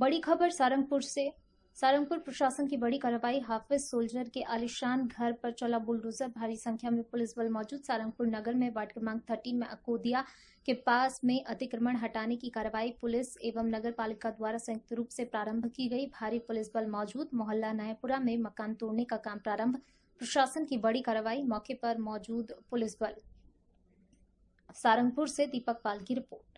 बड़ी खबर सारंगपुर से सारंगपुर प्रशासन की बड़ी कार्रवाई हाफिज सोल्जर के आलिशान घर पर चला बुलडोजर भारी संख्या में पुलिस बल मौजूद सारंगपुर नगर में वार्ड क्रमांक थर्टीन में अकोदिया के पास में अतिक्रमण हटाने की कार्रवाई पुलिस एवं नगर पालिका द्वारा संयुक्त रूप से प्रारंभ की गई भारी पुलिस बल मौजूद मोहल्ला नायपुरा में मकान तोड़ने का काम प्रारंभ प्रशासन की बड़ी कार्रवाई मौके पर मौजूद पुलिस बल सारंगपुर से दीपक पाल की रिपोर्ट